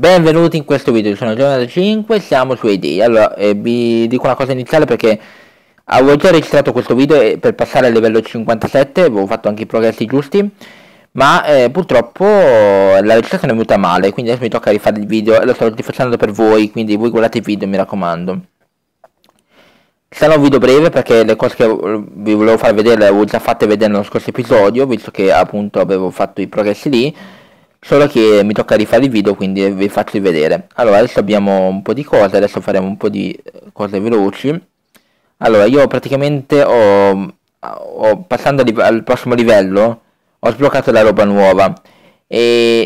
Benvenuti in questo video, sono giornata 5, siamo su ID. Allora, eh, vi dico una cosa iniziale perché avevo già registrato questo video per passare al livello 57, avevo fatto anche i progressi giusti, ma eh, purtroppo la registrazione è venuta male, quindi adesso mi tocca rifare il video e lo sto rifacendo per voi, quindi voi guardate il video, mi raccomando. Sarà un video breve perché le cose che vi volevo far vedere le avevo già fatte vedere nello scorso episodio, visto che appunto avevo fatto i progressi lì solo che mi tocca rifare il video quindi vi faccio vedere allora adesso abbiamo un po' di cose adesso faremo un po' di eh, cose veloci allora io praticamente ho, ho passando al prossimo livello ho sbloccato la roba nuova e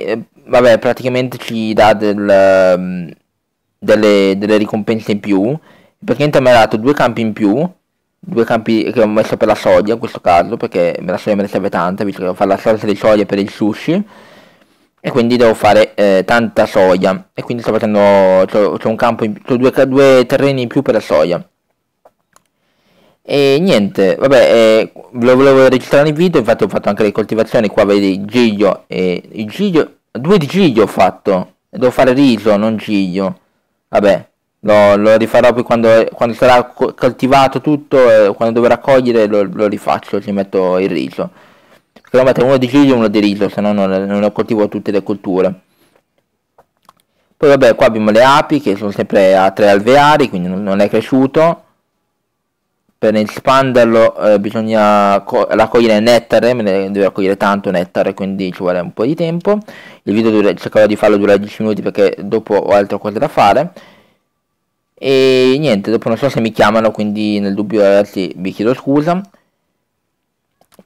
eh, vabbè praticamente ci dà del, mm, delle, delle ricompense in più praticamente mi ha dato due campi in più due campi che ho messo per la soglia in questo caso perché la soglia me ne serve tanta visto che devo fare la salsa di soia per il sushi e quindi devo fare eh, tanta soia e quindi sto facendo c'ho, un campo in, più due, due, terreni in più per la soia e niente vabbè eh, lo volevo registrare il video infatti ho fatto anche le coltivazioni qua vedi giglio e eh, giglio due di giglio ho fatto devo fare riso non giglio vabbè lo, lo rifarò poi quando, quando sarà coltivato tutto eh, quando dovrò raccogliere lo, lo rifaccio ci metto il riso però mettere uno di Giglio e uno di riso, se no non, lo coltivo tutte le colture. Poi vabbè, qua abbiamo le api che sono sempre a tre alveari, quindi non, è cresciuto. Per espanderlo eh, bisogna raccogliere nettare, me ne deve raccogliere tanto nettare, quindi ci vuole un po' di tempo. Il video dura, cercherò di farlo durare 10 minuti perché dopo ho altre cose da fare. E niente, dopo non so se mi chiamano, quindi nel dubbio ragazzi vi chiedo scusa.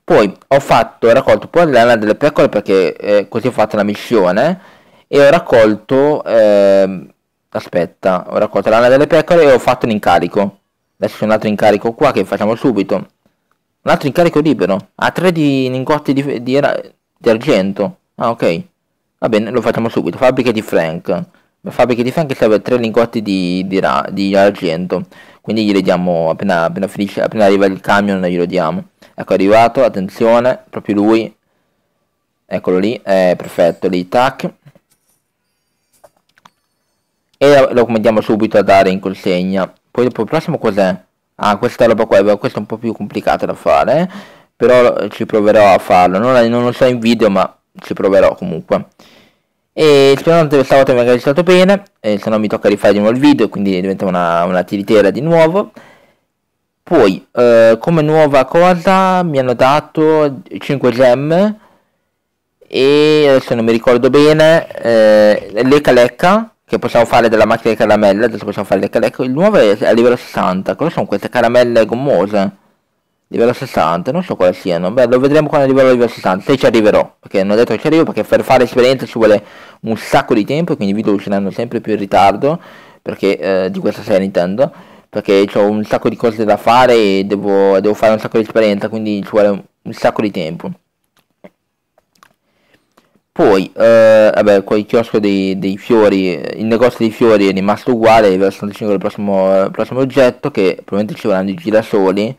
Poi ho fatto, ho raccolto poi lana delle pecore perché eh, così ho fatto la missione e ho raccolto, eh, aspetta, ho raccolto lana delle pecore e ho fatto un incarico. Adesso c'è un altro incarico qua che facciamo subito. Un altro incarico libero. Ha tre di lingotti di, di, di, argento. Ah ok. Va bene, lo facciamo subito. Fabbrica di Frank. fabbrica di Frank serve tre lingotti di, di, di argento quindi gliele diamo appena, appena, finisce, appena arriva il camion glielo diamo ecco è arrivato attenzione proprio lui eccolo lì è perfetto lì tac e lo mandiamo subito a dare in consegna poi dopo il prossimo cos'è ah questa roba qua questa è un po' più complicata da fare eh? però ci proverò a farlo non, non lo so in video ma ci proverò comunque e spero che stavolta mi abbia registrato bene eh, se no mi tocca rifare di nuovo il video quindi diventa una, una tiritera di nuovo poi eh, come nuova cosa mi hanno dato 5 gemme e se non mi ricordo bene eh, lecca lecca che possiamo fare della macchina di caramelle adesso possiamo fare l'eca lecca il nuovo è a livello 60 cosa sono queste caramelle gommose livello 60 non so quale siano beh lo vedremo quando arriverò al livello 60 se ci arriverò perché non ho detto che ci arrivo perché per fare esperienza ci vuole un sacco di tempo e quindi i video usciranno sempre più in ritardo perché eh, di questa serie intendo perché ho un sacco di cose da fare e devo, devo fare un sacco di esperienza quindi ci vuole un, un sacco di tempo poi eh, vabbè con il chiosco dei, dei, fiori il negozio dei fiori è rimasto uguale livello 65 il prossimo, il eh, prossimo oggetto che probabilmente ci vorranno i girasoli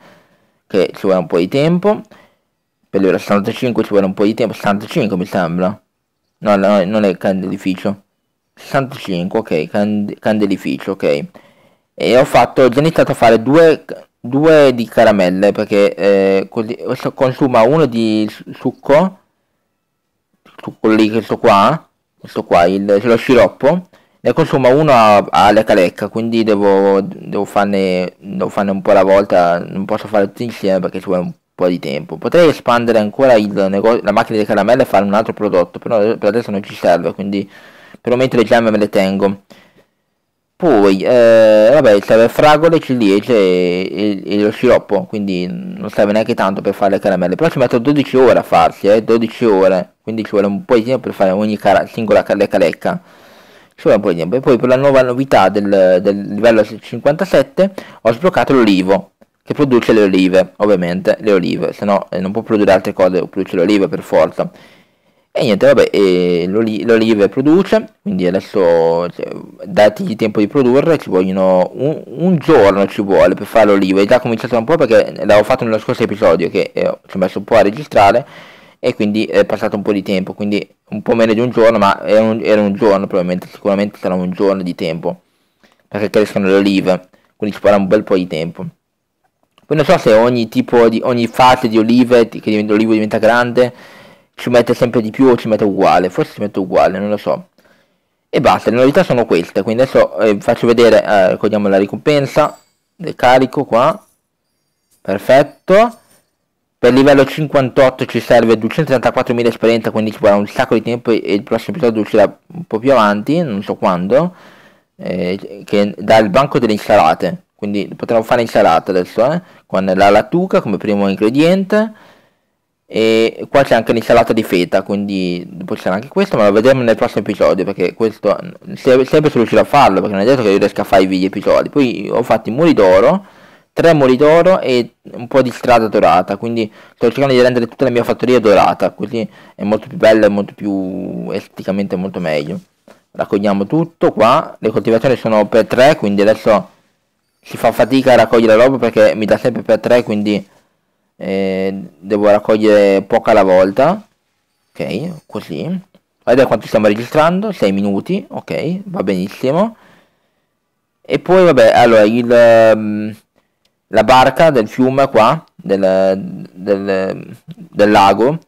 che ci vuole un po' di tempo per l'ora 65 ci vuole un po' di tempo 65 mi sembra no, no non è il candelificio 65 ok Cand candelificio ok e ho fatto ho già iniziato a fare due, due di caramelle perché eh, così, consuma uno di succo succo lì questo qua questo qua il, lo sciroppo ne consumo uno a, a lecca lecca, quindi devo, devo, farne, devo farne un po' alla volta, non posso fare tutti insieme perché ci vuole un po' di tempo. Potrei espandere ancora il negozio, la macchina di caramelle e fare un altro prodotto, però per adesso non ci serve, quindi per il momento le gemme me le tengo. Poi, eh, vabbè, serve fragole, ciliegie e, e, e, lo sciroppo, quindi non serve neanche tanto per fare le caramelle. Però ci metto 12 ore a farsi, eh, 12 ore, quindi ci vuole un po' di tempo per fare ogni singola lecca lecca sulla Premium. Poi per la nuova novità del, del livello 57 ho sbloccato l'olivo, che produce le olive, ovviamente le olive, se no eh, non può produrre altre cose, produce le olive per forza. E niente, vabbè, e l'oli- l'olive produce, quindi adesso cioè, dati il tempo di produrre, ci vogliono un, un giorno ci vuole per fare l'oliva, è già cominciato un po' perché l'avevo fatto nello scorso episodio che eh, ci ho messo un po' a registrare e quindi è passato un po' di tempo, quindi un po' meno di un giorno, ma era un, era un giorno probabilmente, sicuramente sarà un giorno di tempo, perché crescono le olive, quindi ci vorrà un bel po' di tempo. Poi non so se ogni tipo di, ogni fase di olive, che diventa, l'olivo diventa grande, ci mette sempre di più o ci mette uguale, forse ci mette uguale, non lo so. E basta, le novità sono queste, quindi adesso eh, faccio vedere, eh, ricordiamo la ricompensa del carico qua, perfetto per livello 58 ci serve 234.000 esperienza, quindi ci vorrà un sacco di tempo e il prossimo episodio uscirà un po' più avanti, non so quando, eh, che dal banco delle insalate. Quindi potremmo fare insalata adesso, eh, con la lattuca come primo ingrediente. E qua c'è anche l'insalata di feta, quindi può essere anche questo, ma lo vedremo nel prossimo episodio, perché questo se, sempre se riuscirò a farlo, perché non è detto che io riesca a fare i video episodi. Poi ho fatto i muri d'oro 3 moli d'oro e un po' di strada dorata, quindi sto cercando di rendere tutta la mia fattoria dorata, così è molto più bella e molto più esteticamente molto meglio. Raccogliamo tutto qua, le coltivazioni sono per 3, quindi adesso si fa fatica a raccogliere la roba perché mi dà sempre per 3, quindi eh, devo raccogliere poca alla volta. Ok, così. Guarda quanto stiamo registrando, 6 minuti, ok, va benissimo. E poi vabbè, allora il... Um, la barca del fiume qua, del, del, del lago,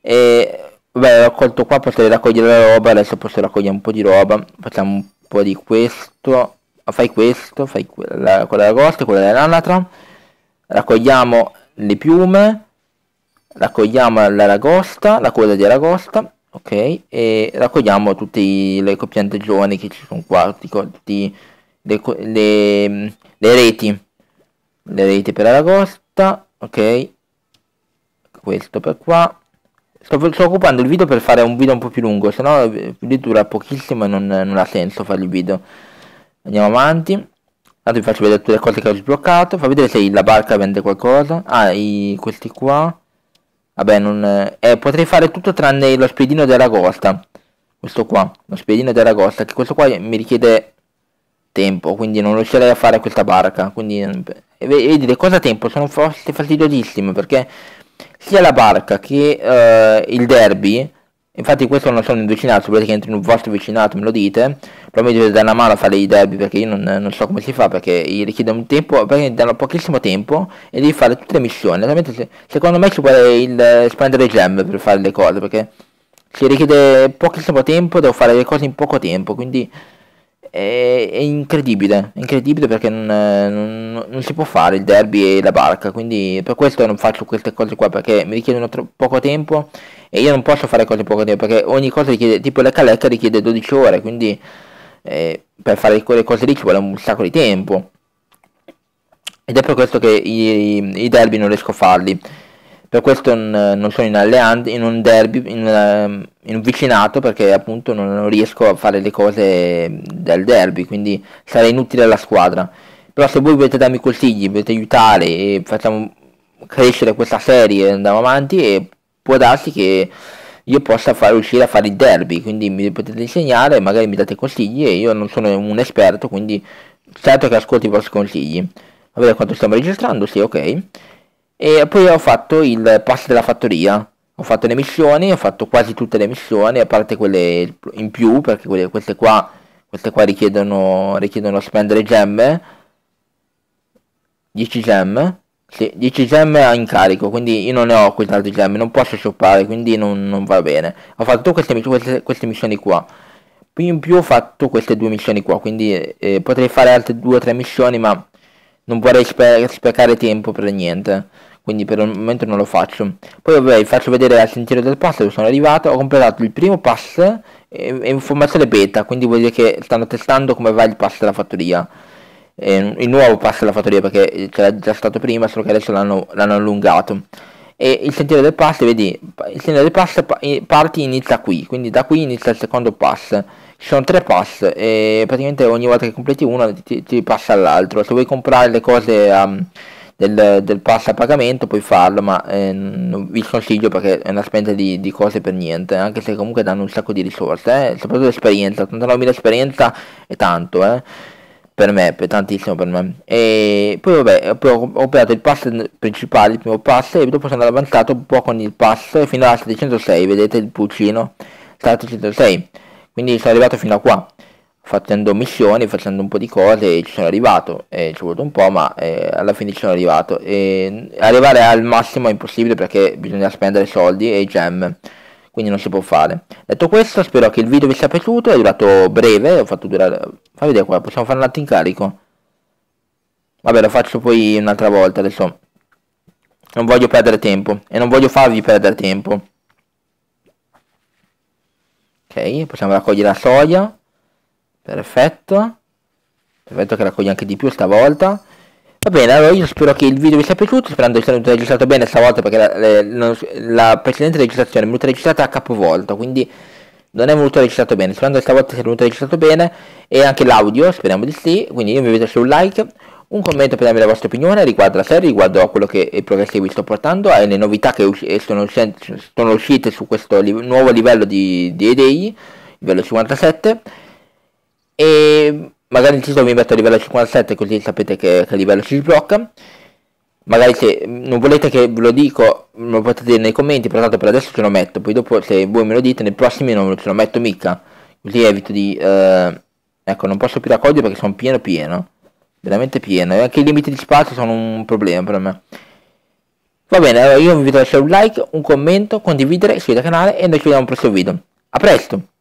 e Beh, ho raccolto qua, potrei raccogliere la roba, adesso posso raccogliere un po' di roba, facciamo un po' di questo, ah, fai questo, fai quella, quella della costa, quella dell'anatra, raccogliamo le piume, raccogliamo la l'aragosta, la coda di aragosta, ok, e raccogliamo tutte le giovani che ci sono qua, tutti, le, le, le reti, le reti per la costa ok questo per qua sto, sto, occupando il video per fare un video un po' più lungo se no il dura pochissimo e non, non ha senso fare il video andiamo avanti Tanto vi faccio vedere tutte le cose che ho sbloccato. Fa vedere se la barca vende qualcosa. Ah, i, questi qua. Vabbè, non, eh, eh potrei fare tutto tranne lo spiedino costa Questo qua, lo spiedino costa Che questo qua mi richiede tempo, quindi non riuscirei a fare questa barca. Quindi eh, vedete cosa tempo sono forse fastidiosissime perché sia la barca che uh, il derby infatti questo non sono in vicinato se volete che entri in un vostro vicinato me lo dite però mi dovete dare una mano a fare i derby perché io non, non so come si fa perché gli richiede un tempo perché gli danno pochissimo tempo e devi fare tutte le missioni se, secondo me ci vuole il spendere gem per fare le cose perché ci richiede pochissimo tempo devo fare le cose in poco tempo quindi è, è incredibile, incredibile perché non, non, non, si può fare il derby e la barca, quindi per questo non faccio queste cose qua perché mi richiedono tro- poco tempo e io non posso fare cose poco tempo perché ogni cosa richiede, tipo la calecca richiede 12 ore, quindi eh, per fare quelle cose lì ci vuole un sacco di tempo. Ed è per questo che i, i derby non riesco a farli per questo non sono in Alleanza, in un derby, in, ehm, in, un vicinato perché appunto non riesco a fare le cose del derby, quindi sarà inutile alla squadra. Però se voi volete darmi consigli, volete aiutare e facciamo crescere questa serie, andiamo avanti e può darsi che io possa far uscire a fare il derby, quindi mi potete insegnare, magari mi date consigli e io non sono un esperto, quindi certo che ascolti i vostri consigli. A vedere quanto stiamo registrando, sì, ok. E poi ho fatto il pass della fattoria. Ho fatto le missioni, ho fatto quasi tutte le missioni, a parte quelle in più, perché quelle, queste qua, queste qua richiedono, richiedono spendere gemme. 10 gemme. Sì, 10 gemme a incarico, quindi io non ne ho quest'altro gemme, non posso shoppare, quindi non, non va bene. Ho fatto queste, queste, queste missioni qua. Poi in più ho fatto queste due missioni qua, quindi eh, potrei fare altre due o tre missioni, ma non vorrei spe sprecare tempo per niente quindi per il momento non lo faccio poi vabbè vi faccio vedere al sentiero del pass dove sono arrivato ho completato il primo pass e, e in formazione beta quindi vuol dire che stanno testando come va il pass della fattoria e, ehm, il nuovo pass della fattoria perché c'era già stato prima solo che adesso l'hanno, allungato e il sentiero del pass vedi il sentiero del pass parti inizia qui quindi da qui inizia il secondo pass ci sono tre pass e praticamente ogni volta che completi uno ti, ti passa all'altro se vuoi comprare le cose um, del, del, pass a pagamento puoi farlo ma eh, non vi sconsiglio perché è una spesa di, di, cose per niente anche se comunque danno un sacco di risorse eh, soprattutto esperienza 89.000 esperienza è tanto eh per me, per tantissimo per me. E poi vabbè, poi ho operato il pass principale, il primo pass, e dopo sono andato avanzato un po' con il pass fino alla 706, vedete il pulcino, 706. Quindi sono arrivato fino a qua, facendo missioni, facendo un po' di cose, ci sono arrivato, eh, ci ho voluto un po', ma eh, alla fine ci sono arrivato. E arrivare al massimo è impossibile perché bisogna spendere soldi e gem quindi non si può fare detto questo spero che il video vi sia piaciuto è durato breve ho fatto durare fa vedere qua possiamo fare un altro incarico vabbè lo faccio poi un'altra volta adesso non voglio perdere tempo e non voglio farvi perdere tempo ok possiamo raccogliere la soia perfetto perfetto che raccoglie anche di più stavolta va bene allora io spero che il video vi sia piaciuto sperando che sia registrato bene stavolta perché la, la, la precedente registrazione è venuta registrata a capovolto quindi non è venuto registrato bene sperando che stavolta sia venuto registrato bene e anche l'audio speriamo di sì quindi io vi vedo su un like un commento per darmi la vostra opinione riguardo la serie, riguardo a quello che i progressi vi sto portando e le novità che sono, uscite, sono, uscite su questo li- nuovo livello di, di livello 57. E magari insisto vi metto a livello 57 così sapete che, che livello si sblocca magari se non volete che ve lo dico lo potete dire nei commenti però tanto per adesso ce lo metto poi dopo se voi me lo dite nei prossimi non ce lo metto mica così evito di eh, ecco non posso più raccogliere perché sono pieno pieno veramente pieno e anche i limiti di spazio sono un problema per me va bene allora io vi invito a lasciare un like un commento condividere iscrivervi al canale e noi ci vediamo al prossimo video a presto